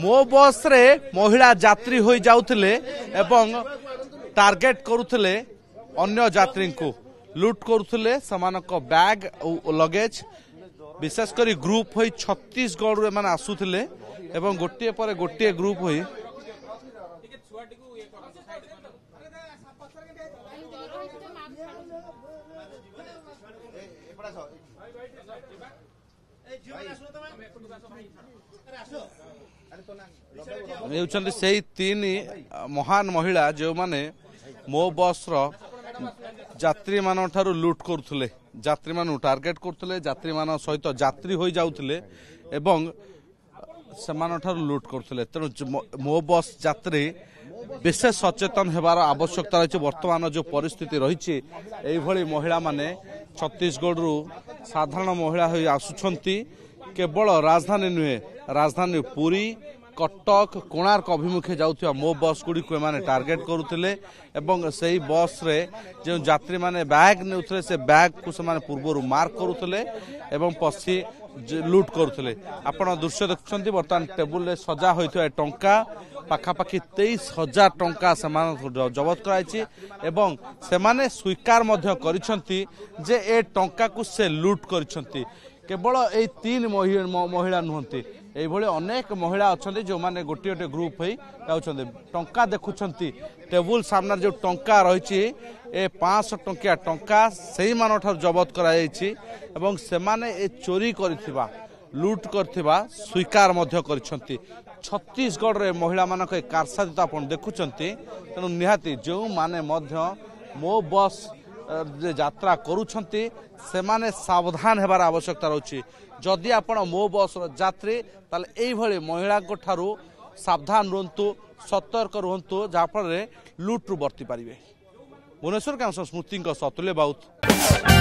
ମୋ ବସ୍ରେ ମହିଳା ଯାତ୍ରୀ ହୋଇଯାଉଥିଲେ ଏବଂ ଟାର୍ଗେଟ୍ କରୁଥିଲେ ଅନ୍ୟ ଯାତ୍ରୀଙ୍କୁ ଲୁଟ୍ କରୁଥିଲେ ସେମାନଙ୍କ ବ୍ୟାଗ୍ ଆଉ ଲଗେଜ୍ ବିଶେଷ କରି ଗ୍ରୁପ୍ ହୋଇ ଛତିଶଗଡ଼ରୁ ଏମାନେ ଆସୁଥିଲେ ଏବଂ ଗୋଟିଏ ପରେ ଗୋଟିଏ ଗ୍ରୁପ୍ ହୋଇ ଏ ଝିଅ ଆସ ତମେ ଆସ ହେଉଛନ୍ତି ସେଇ ତିନି ମହାନ ମହିଳା ଯେଉଁମାନେ ମୋ ବସ୍ର ଯାତ୍ରୀମାନଙ୍କଠାରୁ ଲୁଟ୍ କରୁଥିଲେ ଯାତ୍ରୀମାନଙ୍କୁ ଟାର୍ଗେଟ୍ କରୁଥିଲେ ଯାତ୍ରୀମାନଙ୍କ ସହିତ ଯାତ୍ରୀ ହୋଇଯାଉଥିଲେ ଏବଂ ସେମାନଙ୍କଠାରୁ ଲୁଟ୍ କରୁଥିଲେ ତେଣୁ ମୋ ବସ୍ ଯାତ୍ରୀ ବିଶେଷ ସଚେତନ ହେବାର ଆବଶ୍ୟକତା ରହିଛି ବର୍ତ୍ତମାନ ଯେଉଁ ପରିସ୍ଥିତି ରହିଛି ଏଇଭଳି ମହିଳାମାନେ ଛତିଶଗଡ଼ରୁ ସାଧାରଣ ମହିଳା ହୋଇ ଆସୁଛନ୍ତି କେବଳ ରାଜଧାନୀ ନୁହେଁ রাজধানী পুরী কটক কোণার্ক অভিমুখে যাওয়া মো বস বসগুড়ি এমনি টার্গেট করুলে এবং সেই বসরে যে যাত্রী মানে ব্যাগ নেউলে সে ব্যাগ কু সে পূর্বর মার্ক করুলে এবং পশি লুট করুলে আপনার দৃশ্য দেখুম বর্তমানে টেবুলে সজা হয়ে টঙ্কা পাখাপাখি তেইশ হাজার টঙ্কা সে জবত করাইছি এবং সেমানে স্বীকার মধ্য করেছেন যে এ টঙ্কাকু সে লুট করেছেন কেবল এই তিন মহিলা নুহতি এইভাবে অনেক মহিলা অনেক যে গোটি গোটে গ্রুপ হয়ে যাচ্ছেন টঙ্কা দেখুছেন টেবুল সামনার যে টঙ্কা রয়েছে এ পাঁচশো টঙ্কা টঙ্কা সেই মান জবত করা যাই এবং সেমানে এ চোরি করে লুট করে স্বীকার ମଧ୍ୟ ছত্তিশগড়ে মহিলা ମହିଳାମାନଙ୍କ ଏ আপনার দেখুছেন তেমন নিহতি যে মানে মধ্য মো বস যাত্রা করুছেন সেমানে সাবধান হবার আবশ্যকতা রয়েছে যদি আপনার মো বস যাত্রী তাহলে এইভাবে মহিলাঙ্ঠার সাবধান রুহতু সতর্ক রুহতু ফলে লুট্রু বর্তি পারে ভুবনেশ্বর কাংশ স্মৃতি সতুলে বাউত